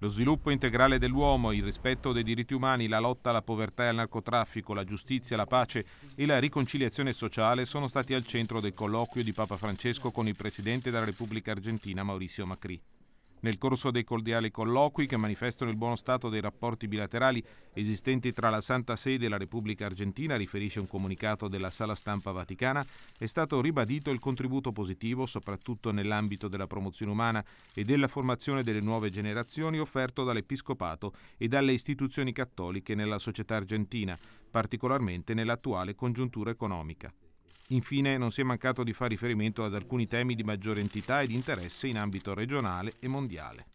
Lo sviluppo integrale dell'uomo, il rispetto dei diritti umani, la lotta alla povertà e al narcotraffico, la giustizia, la pace e la riconciliazione sociale sono stati al centro del colloquio di Papa Francesco con il Presidente della Repubblica Argentina Mauricio Macri. Nel corso dei cordiali colloqui che manifestano il buono stato dei rapporti bilaterali esistenti tra la Santa Sede e la Repubblica Argentina, riferisce un comunicato della Sala Stampa Vaticana, è stato ribadito il contributo positivo, soprattutto nell'ambito della promozione umana e della formazione delle nuove generazioni, offerto dall'Episcopato e dalle istituzioni cattoliche nella società argentina, particolarmente nell'attuale congiuntura economica. Infine non si è mancato di fare riferimento ad alcuni temi di maggiore entità e di interesse in ambito regionale e mondiale.